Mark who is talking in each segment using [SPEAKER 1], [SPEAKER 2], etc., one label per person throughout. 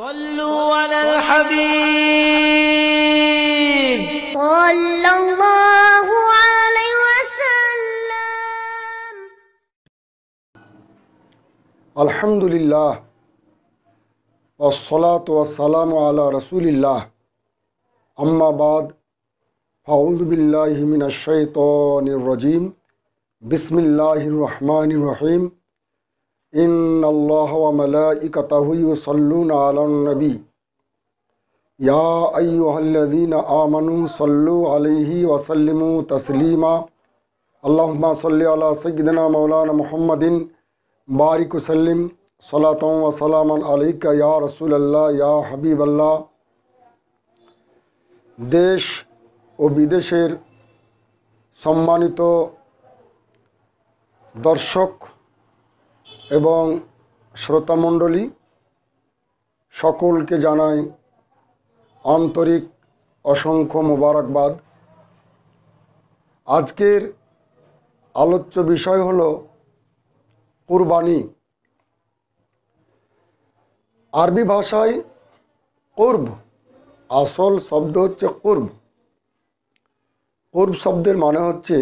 [SPEAKER 1] صلوا على الحبيب صلى الله عليه وسلم الحمد لله والصلاة والسلام على رسول الله أما بعد فأعوذ بالله من الشيطان الرجيم بسم الله الرحمن الرحيم إن الله وملائكته يصلون على النبي يا أيها الذين آمنوا صلوا عليه وسلموا تسليما اللهم صل على سيدنا مولانا محمد بارك وسلم صلاة وسلام عليك يا رسول الله يا حبيب الله দেশ ও বিদেশের সম্মানিত দর্শক এবং শ্রোতামণ্ডলী সকলকে জানাই আন্তরিক অসংখ্য মোবারকবাদ আজকের আলোচ্য বিষয় হল কুরবানি আরবি ভাষায় কুর্ব আসল শব্দ হচ্ছে কুর্ব কুর্ব শব্দের মানে হচ্ছে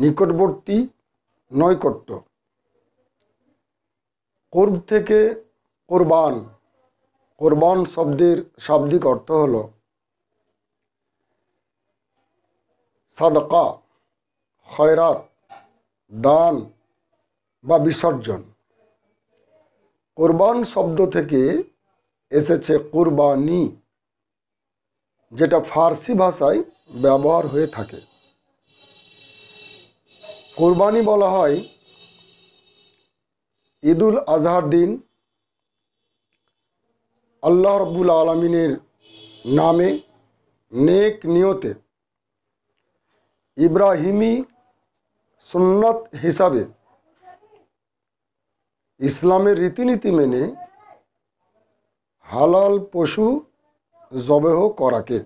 [SPEAKER 1] নিকটবর্তী নৈকট্য কর্ব থেকে কোরবান কোরবান শব্দের শাব্দিক অর্থ হল সাদকা খয়রাত দান বা বিসর্জন কোরবান শব্দ থেকে এসেছে কোরবানি যেটা ফার্সি ভাষায় ব্যবহার হয়ে থাকে কোরবানি বলা হয় ঈদুল আজহার দিন আল্লাহ রব্বুল আলমিনের নামে নেক নিয়তে ইব্রাহিমি সুন্নত হিসাবে ইসলামের রীতিনীতি মেনে হালাল পশু জবেহ করাকে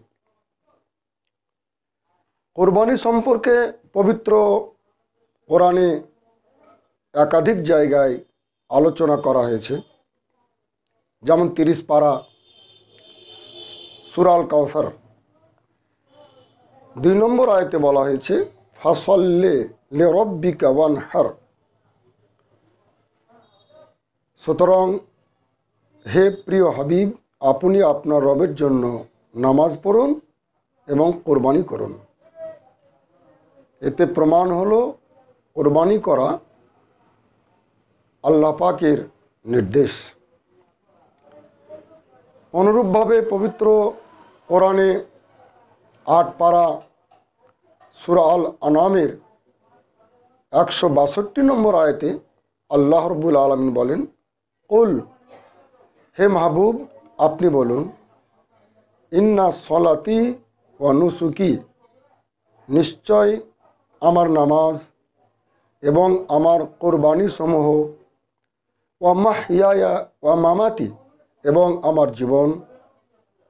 [SPEAKER 1] কোরবানি সম্পর্কে পবিত্র কোরআনে একাধিক জায়গায় আলোচনা করা হয়েছে যেমন তিরিশ পাড়া সুরাল কাউসার দুই নম্বর আয়তে বলা হয়েছে ফাসল্লে লে রব্বিকা ওয়ান হার সুতরাং হে প্রিয় হাবিব আপনি আপনার রবের জন্য নামাজ পড়ুন এবং কোরবানি করুন এতে প্রমাণ হলো কোরবানি করা আল্লাহ পাকের নির্দেশ অনুরূপভাবে পবিত্র কোরআনে আট পাড়া সুরা আল আনামের একশো বাষট্টি নম্বর আয়তে আল্লাহ রবুল আলমিন বলেন উল হে মাহবুব আপনি বলুন ইন্না সলাতি নুসুকি নিশ্চয় আমার নামাজ এবং আমার কোরবানি সমূহ ওয়া মাহ ইয়া ওয়া মামাতি এবং আমার জীবন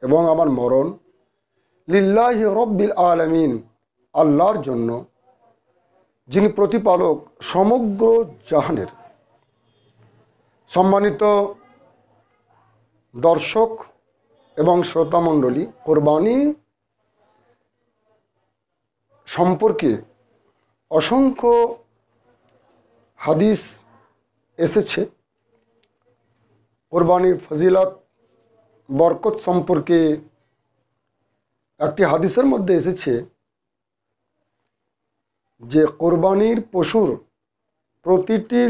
[SPEAKER 1] এবং আমার মরণ লিল্লাহ রব্বিল আলমিন আল্লাহর জন্য যিনি প্রতিপালক সমগ্র জাহানের সম্মানিত দর্শক এবং শ্রোতামণ্ডলী কোরবানি সম্পর্কে অসংখ্য হাদিস এসেছে কোরবানির ফজিলত বরকত সম্পর্কে একটি হাদিসের মধ্যে এসেছে যে কোরবানির পশুর প্রতিটি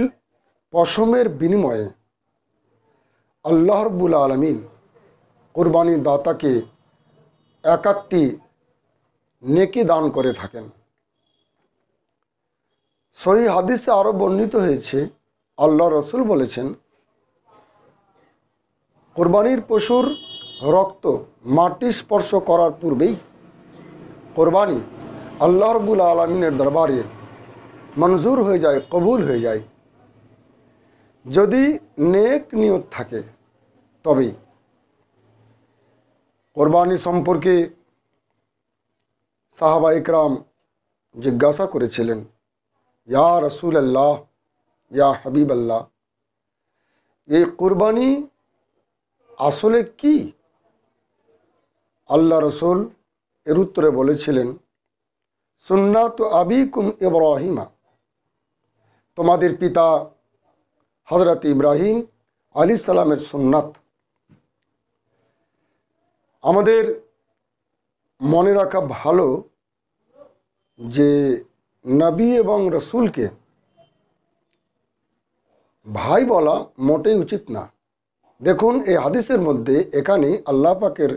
[SPEAKER 1] পশমের বিনিময়ে আল্লাহ রব্বুল আলমিন কোরবানির দাতাকে এক একটি নেকি দান করে থাকেন সহি হাদিসে আরও বর্ণিত হয়েছে আল্লাহ রসুল বলেছেন কোরবানির পশুর রক্ত মাটি স্পর্শ করার পূর্বেই কোরবানি আল্লাহ রবুল আলমিনের দরবারে মঞ্জুর হয়ে যায় কবুল হয়ে যায় যদি নেক নিয়ত থাকে তবে কোরবানি সম্পর্কে সাহাবা ইকরাম জিজ্ঞাসা করেছিলেন ইয়া রসুল আল্লাহ ইয়া হাবিব আল্লাহ এই কোরবানি আসলে কি আল্লাহ রসুল এর উত্তরে বলেছিলেন সুন্নাত আবিকুম ইব্রাহিমা তোমাদের পিতা হজরত ইব্রাহিম আলী সালামের সুন্নাত আমাদের মনে রাখা ভালো যে নবী এবং রসুলকে ভাই বলা মোটেই উচিত না দেখুন এই হাদিসের মধ্যে এখানে আল্লাহ পাকের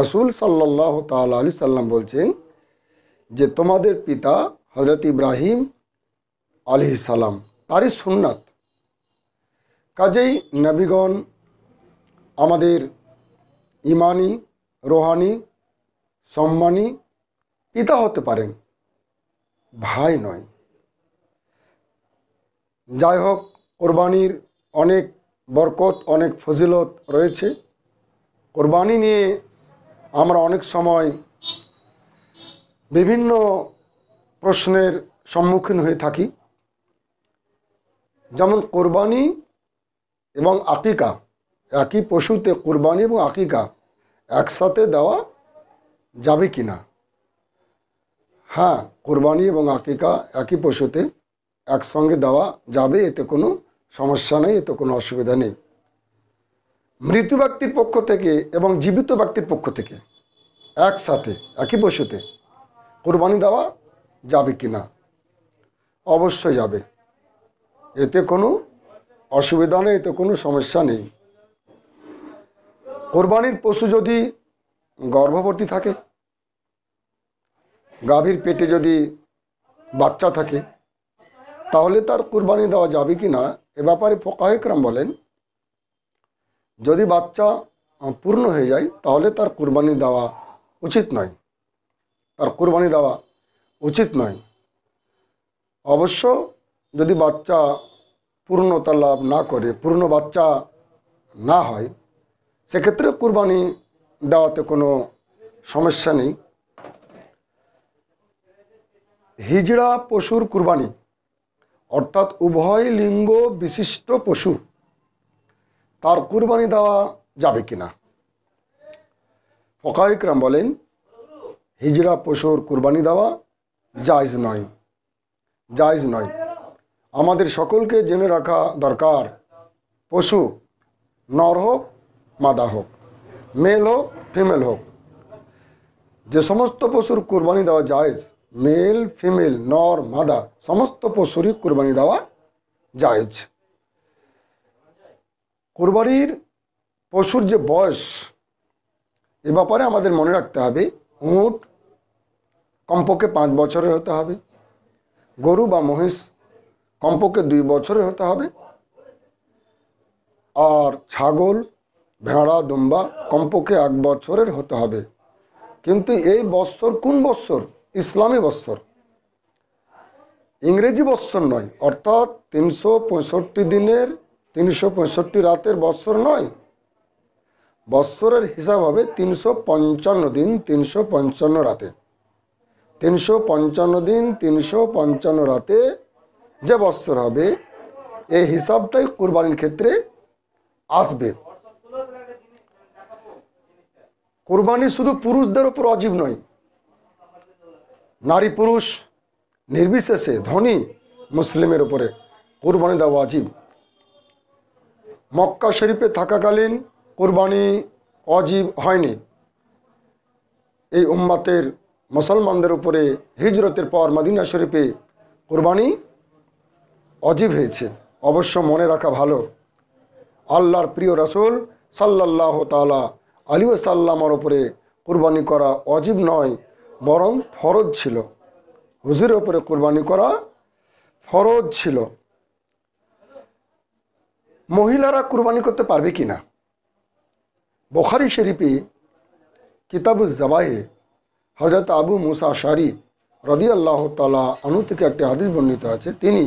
[SPEAKER 1] রসুল সাল্লাহ তাল্লা আলি সাল্লাম বলছেন যে তোমাদের পিতা হজরত ইব্রাহিম আলি সালাম তারই সুন্নাত কাজেই নবীগণ আমাদের ইমানি রোহানি সম্মানী পিতা হতে পারেন ভাই নয় যাই হোক কোরবানির অনেক বরকত অনেক ফজিলত রয়েছে কোরবানি নিয়ে আমরা অনেক সময় বিভিন্ন প্রশ্নের সম্মুখীন হয়ে থাকি যেমন কোরবানি এবং আকিকা একই পশুতে কোরবানি এবং আকিকা একসাথে দেওয়া যাবে কি না হ্যাঁ কোরবানি এবং আকিকা একই পশুতে একসঙ্গে দেওয়া যাবে এতে কোনো সমস্যা নেই তো কোনো অসুবিধা নেই মৃত ব্যক্তির পক্ষ থেকে এবং জীবিত ব্যক্তির পক্ষ থেকে একসাথে একই পশুতে কোরবানি দেওয়া যাবে কি না অবশ্যই যাবে এতে কোনো অসুবিধা নেই এতে কোনো সমস্যা নেই কোরবানির পশু যদি গর্ভবতী থাকে গাভীর পেটে যদি বাচ্চা থাকে তাহলে তার কুরবানি দেওয়া যাবে কি না এ ব্যাপারে ফোকাহেকরাম বলেন যদি বাচ্চা পূর্ণ হয়ে যায় তাহলে তার কুরবানি দেওয়া উচিত নয় তার কুরবানি দেওয়া উচিত নয় অবশ্য যদি বাচ্চা পূর্ণতা লাভ না করে পূর্ণ বাচ্চা না হয় সেক্ষেত্রে কুরবানি দেওয়াতে কোনো সমস্যা নেই হিজড়া পশুর কুরবানি অর্থাৎ উভয় লিঙ্গ বিশিষ্ট পশু তার কুরবানি দেওয়া যাবে কিনা ফকাইকরাম বলেন হিজড়া পশুর কুরবানি দেওয়া জায়জ নয় জায়জ নয় আমাদের সকলকে জেনে রাখা দরকার পশু নর হোক মাদা হোক মেল হোক ফিমেল হোক যে সমস্ত পশুর কুরবানি দেওয়া জায়জ মেল ফিমেল নর মাদা সমস্ত পশুরই কোরবানি দেওয়া জায়েজ কোরবানির পশুর যে বয়স এ ব্যাপারে আমাদের মনে রাখতে হবে উঁট কমপক্ষে পাঁচ বছরের হতে হবে গরু বা মহিষ কমপক্ষে দুই বছরের হতে হবে আর ছাগল ভেড়া দুম্বা কমপক্ষে এক বছরের হতে হবে কিন্তু এই বৎসর কোন বৎসর ইসলামী বৎসর ইংরেজি বৎসর নয় অর্থাৎ তিনশো পঁয়ষট্টি দিনের তিনশো পঁয়ষট্টি রাতের বৎসর নয় বৎসরের হিসাব হবে তিনশো পঞ্চান্ন দিন তিনশো পঞ্চান্ন রাতে তিনশো পঞ্চান্ন দিন তিনশো পঞ্চান্ন রাতে যে বৎসর হবে এই হিসাবটাই কোরবানির ক্ষেত্রে আসবে কোরবানি শুধু পুরুষদের ওপর অজীব নয় নারী পুরুষ নির্বিশেষে ধনী মুসলিমের উপরে কোরবানি দেওয়া অজীব মক্কা শরীফে থাকাকালীন কোরবানি অজীব হয়নি এই উম্মাতের মুসলমানদের উপরে হিজরতের পর মদিনা শরীফে কোরবানি অজীব হয়েছে অবশ্য মনে রাখা ভালো আল্লাহর প্রিয় রাসুল সাল্লাহ তালা আলী সাল্লামার ওপরে কোরবানি করা অজীব নয় বরং ফরজ ছিল হুজুর ওপরে কোরবানি করা ফরজ ছিল মহিলারা কুরবানি করতে পারবে কি না বখারি শরীফে কিতাবুজ জাবাহে হজরত আবু মুসা শারি রদি আল্লাহ তালা আনু থেকে একটি হাদিস বর্ণিত আছে তিনি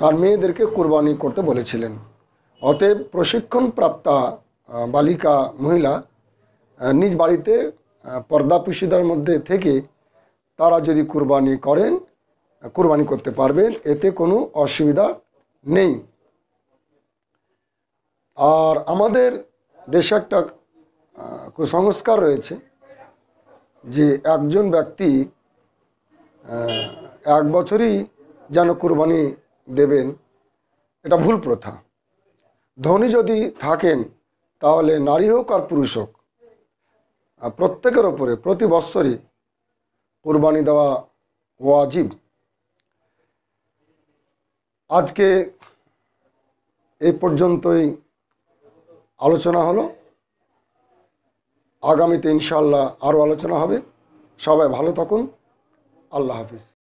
[SPEAKER 1] তার মেয়েদেরকে কুরবানি করতে বলেছিলেন অতএব প্রশিক্ষণপ্রাপ্তা বালিকা মহিলা নিজ বাড়িতে পর্দাপুষিদার মধ্যে থেকে তারা যদি কুরবানি করেন কুরবানি করতে পারবেন এতে কোনো অসুবিধা নেই আর আমাদের দেশে একটা কুসংস্কার রয়েছে যে একজন ব্যক্তি এক বছরই যেন কুরবানি দেবেন এটা ভুল প্রথা ধনী যদি থাকেন তাহলে নারী হোক আর পুরুষ হোক প্রত্যেকের ওপরে প্রতি বৎসরই কোরবানি দেওয়া ওয়াজিব আজকে এই পর্যন্তই আলোচনা হলো আগামীতে ইনশাল্লাহ আরও আলোচনা হবে সবাই ভালো থাকুন আল্লাহ হাফিজ